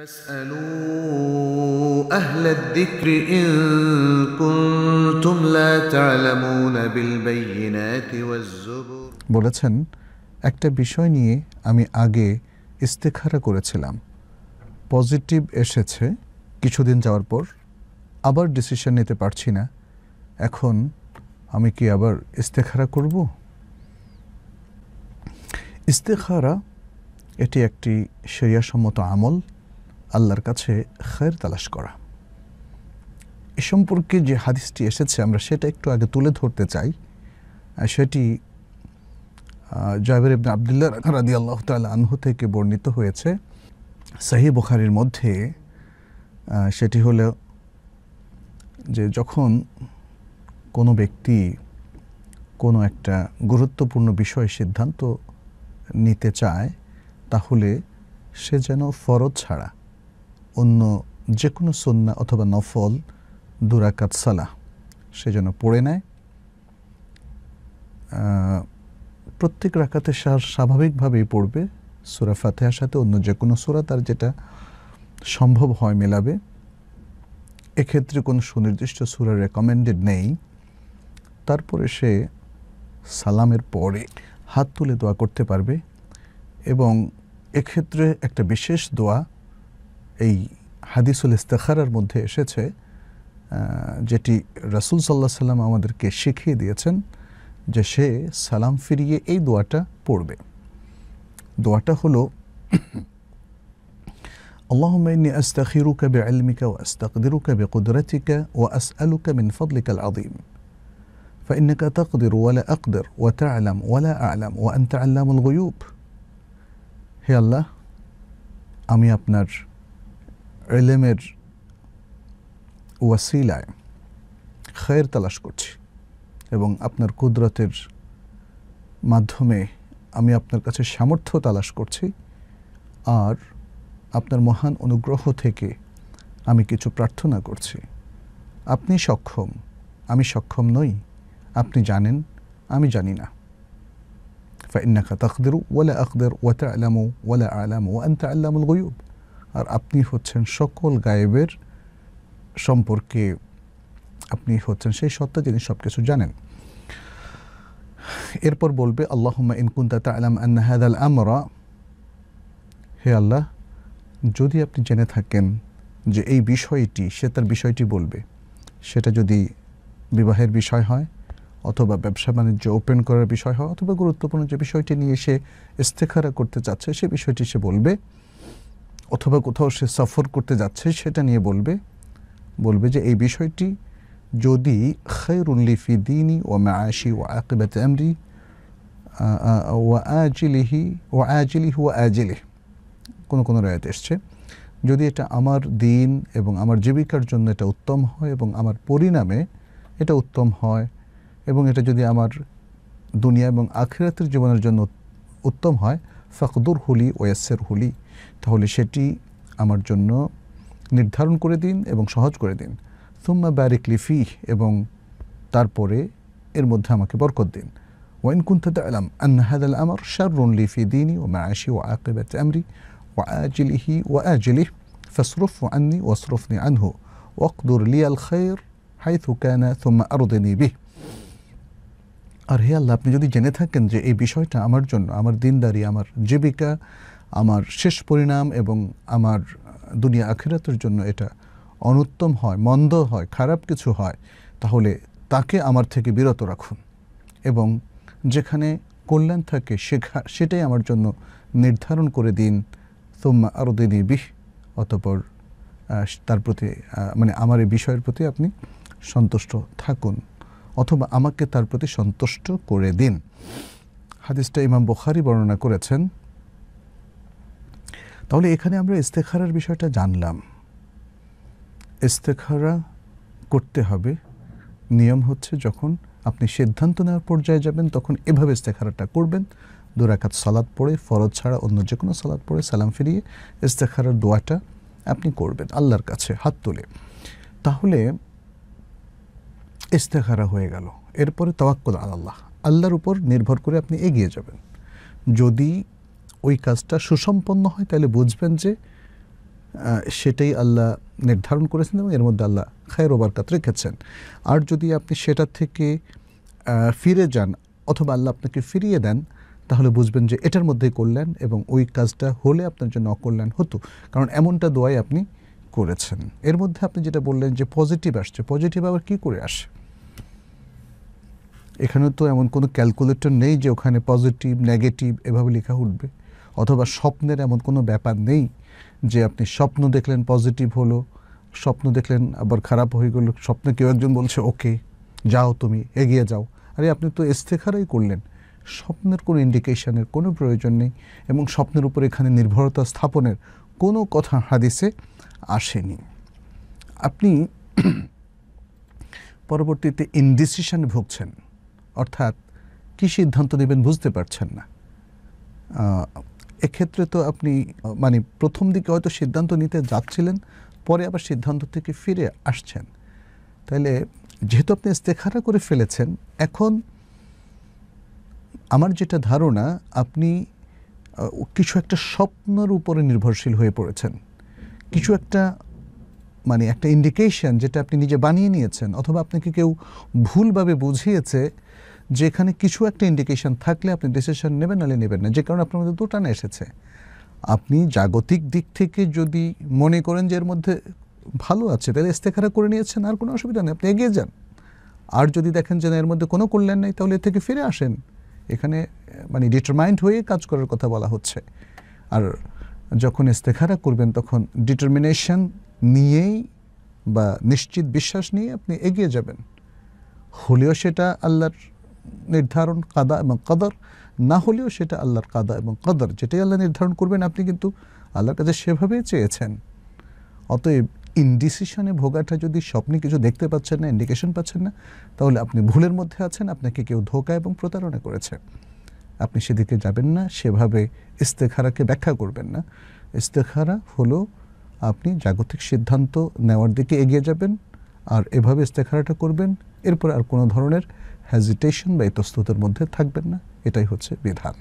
বলেছেন একটা বিষয় নিয়ে আমি আগে ইস্তেখারা করেছিলাম পজিটিভ এসেছে কিছুদিন যাওয়ার পর আবার ডিসিশন নিতে পারছি না এখন আমি কি আবার ইস্তেখারা করব ইস্তেখারা এটি একটি সেরিয়াসম্মত আমল আল্লাহর কাছে খের তালাশ করা এ সম্পর্কে যে হাদিসটি এসেছে আমরা সেটা একটু আগে তুলে ধরতে চাই সেটি জয়বের আবদুল্লাহ রাদি আল্লাহ তাল আনহু থেকে বর্ণিত হয়েছে সাহি বুখারির মধ্যে সেটি হল যে যখন কোনো ব্যক্তি কোনো একটা গুরুত্বপূর্ণ বিষয়ে সিদ্ধান্ত নিতে চায় তাহলে সে যেন ফরজ ছাড়া অন্য যে কোনো সন্না অথবা নফল দুরাকাত সালা সে যেন পড়ে নেয় প্রত্যেক রাখাতে স্বাভাবিকভাবেই পড়বে সুরা ফাতেহার সাথে অন্য যে কোনো সুরা তার যেটা সম্ভব হয় মেলাবে এক্ষেত্রে কোনো সুনির্দিষ্ট সুরা রেকমেন্ডেড নেই তারপরে সে সালামের পরে হাত তুলে দোয়া করতে পারবে এবং এক্ষেত্রে একটা বিশেষ দোয়া এই হাদিসুল ইস্তিখারার মধ্যে এসেছে যেটি রাসুল সাল্লাহ সাল্লাম আমাদেরকে শিখিয়ে দিয়েছেন যে সে সালাম ফিরিয়ে এই দোয়াটা পড়বে দোয়াটা হলো اللهم إني أستخيرك بعلمك وأستقدرك بقدرتك وأسألك من فضلك العظيم فإنك تقدر ولا أقدر وتعلم ولا أعلم وأنت علام الغيوب هي الله أمي أبنر এলেমের ওয়াসিলায় খায়ের তালাশ করছি এবং আপনার কুদরতের মাধ্যমে আমি আপনার কাছে সামর্থ্য তালাশ করছি আর আপনার মহান অনুগ্রহ থেকে আমি কিছু প্রার্থনা করছি আপনি সক্ষম আমি সক্ষম নই আপনি জানেন আমি জানি না فإنك ওয়ালা আকদের أقدر আলামু ওলা আলামু وأنت علام الغيوب আর আপনি হচ্ছেন সকল গায়েবের সম্পর্কে আপনি হচ্ছেন সেই সত্য যিনি সব কিছু জানেন এরপর বলবে আল্লাহ ইনকুন্তা তালাম আন্না আল আমরা হে আল্লাহ যদি আপনি জেনে থাকেন যে এই বিষয়টি সে তার বিষয়টি বলবে সেটা যদি বিবাহের বিষয় হয় অথবা ব্যবসা বাণিজ্য ওপেন করার বিষয় হয় অথবা গুরুত্বপূর্ণ যে বিষয়টি নিয়ে সে ইস্তেখারা করতে চাচ্ছে সে বিষয়টি সে বলবে অথবা কোথাও সে সফর করতে যাচ্ছে সেটা নিয়ে বলবে বলবে যে এই বিষয়টি যদি খৈর উল্লিফি দিনী ও মায়াশি ও আকিবাত আমরি ও আজিলিহি ও আজিলিহি ও আজিলিহ কোনো কোনো রায়ত এসছে যদি এটা আমার দিন এবং আমার জীবিকার জন্য এটা উত্তম হয় এবং আমার পরিণামে এটা উত্তম হয় এবং এটা যদি আমার দুনিয়া এবং আখিরাতের জীবনের জন্য উত্তম হয় ফাকদুর হুলি ওয়াসের হুলি তাহলে সেটি আমার জন্য নির্ধারণ করে দিন এবং সহজ করে দিন সুম্মা ব্যারিক ফি এবং তারপরে এর মধ্যে আমাকে বরকত দিন وإن كنت تعلم أن هذا الأمر شر لي في ديني ومعاشي وعاقبة أمري وآجله وآجله فاصرفه عني واصرفني عنه واقدر لي الخير حيث كان ثم أرضني به আর হে আল্লাহ আপনি যদি জেনে থাকেন যে এই বিষয়টা আমার জন্য আমার দিনদারি আমার জীবিকা আমার শেষ পরিণাম এবং আমার দুনিয়া আখেরাতের জন্য এটা অনুত্তম হয় মন্দ হয় খারাপ কিছু হয় তাহলে তাকে আমার থেকে বিরত রাখুন এবং যেখানে কল্যাণ থাকে শেখা সেটাই আমার জন্য নির্ধারণ করে দিন তোমা আরও দিনই বিহ অতপর তার প্রতি মানে আমার এই বিষয়ের প্রতি আপনি সন্তুষ্ট থাকুন অথবা আমাকে তার প্রতি সন্তুষ্ট করে দিন হাদিসটা ইমাম বখারি বর্ণনা করেছেন তাহলে এখানে আমরা ইস্তেখারার বিষয়টা জানলাম ইস্তেখারা করতে হবে নিয়ম হচ্ছে যখন আপনি সিদ্ধান্ত নেওয়ার পর্যায়ে যাবেন তখন এভাবে ইস্তেখারাটা করবেন দুরাকাত সালাদ পড়ে ফরজ ছাড়া অন্য যে কোনো সালাদ পড়ে সালাম ফিরিয়ে ইস্তেখারার দোয়াটা আপনি করবেন আল্লাহর কাছে হাত তুলে তাহলে ইস্তেখারা হয়ে গেল এরপরে তওয়াক্কুল আল্লাহ আল্লাহর উপর নির্ভর করে আপনি এগিয়ে যাবেন যদি ওই কাজটা সুসম্পন্ন হয় তাহলে বুঝবেন যে সেটাই আল্লাহ নির্ধারণ করেছেন এবং এর মধ্যে আল্লাহ খায়ের ওবারকাত রেখেছেন আর যদি আপনি সেটা থেকে ফিরে যান অথবা আল্লাহ আপনাকে ফিরিয়ে দেন তাহলে বুঝবেন যে এটার মধ্যেই করলেন এবং ওই কাজটা হলে আপনার জন্য অকল্যাণ হতো কারণ এমনটা দোয়াই আপনি করেছেন এর মধ্যে আপনি যেটা বললেন যে পজিটিভ আসছে পজিটিভ আবার কি করে আসে এখানে তো এমন কোনো ক্যালকুলেটর নেই যে ওখানে পজিটিভ নেগেটিভ এভাবে লেখা উঠবে অথবা স্বপ্নের এমন কোনো ব্যাপার নেই যে আপনি স্বপ্ন দেখলেন পজিটিভ হলো স্বপ্ন দেখলেন আবার খারাপ হয়ে গেল স্বপ্নে কেউ একজন বলছে ওকে যাও তুমি এগিয়ে যাও আরে আপনি তো ইস্তেখারাই করলেন স্বপ্নের কোনো ইন্ডিকেশনের কোনো প্রয়োজন নেই এবং স্বপ্নের উপর এখানে নির্ভরতা স্থাপনের কোনো কথা হাদিসে আসেনি আপনি পরবর্তীতে ইনডিসিশনে ভুগছেন অর্থাৎ কী সিদ্ধান্ত নেবেন বুঝতে পারছেন না এক্ষেত্রে তো আপনি মানে প্রথম দিকে হয়তো সিদ্ধান্ত নিতে যাচ্ছিলেন পরে আবার সিদ্ধান্ত থেকে ফিরে আসছেন তাহলে যেহেতু আপনি ইস্তেখারা করে ফেলেছেন এখন আমার যেটা ধারণা আপনি কিছু একটা স্বপ্নর উপরে নির্ভরশীল হয়ে পড়েছেন কিছু একটা মানে একটা ইন্ডিকেশন যেটা আপনি নিজে বানিয়ে নিয়েছেন অথবা আপনাকে কেউ ভুলভাবে বুঝিয়েছে যেখানে কিছু একটা ইন্ডিকেশন থাকলে আপনি ডিসিশন নেবেন নাহলে নেবেন না যে কারণে আপনার মধ্যে টান এসেছে আপনি জাগতিক দিক থেকে যদি মনে করেন যে এর মধ্যে ভালো আছে তাহলে ইস্তেখারা করে নিয়েছেন আর কোনো অসুবিধা নেই আপনি এগিয়ে যান আর যদি দেখেন যে এর মধ্যে কোনো কল্যাণ নেই তাহলে এর থেকে ফিরে আসেন এখানে মানে ডিটারমাইন্ড হয়ে কাজ করার কথা বলা হচ্ছে আর যখন ইস্তেখারা করবেন তখন ডিটারমিনেশন নিয়েই বা নিশ্চিত বিশ্বাস নিয়ে আপনি এগিয়ে যাবেন হলেও সেটা আল্লাহর নির্ধারণ কাদা এবং কাদার না হলেও সেটা আল্লাহর কাদা এবং কাদার যেটাই আল্লাহ নির্ধারণ করবেন আপনি কিন্তু আল্লাহর কাছে সেভাবেই চেয়েছেন অতএব ইনডিসিশনে ভোগাটা যদি স্বপ্নে কিছু দেখতে পাচ্ছেন না ইন্ডিকেশন পাচ্ছেন না তাহলে আপনি ভুলের মধ্যে আছেন আপনাকে কেউ ধোকা এবং প্রতারণা করেছে আপনি সেদিকে যাবেন না সেভাবে ইস্তেখারাকে ব্যাখ্যা করবেন না ইস্তেখারা হলো আপনি জাগতিক সিদ্ধান্ত নেওয়ার দিকে এগিয়ে যাবেন আর এভাবে ইস্তেখারাটা করবেন এরপর আর কোনো ধরনের হেজিটেশন বা ইতস্ততার মধ্যে থাকবেন না এটাই হচ্ছে বিধান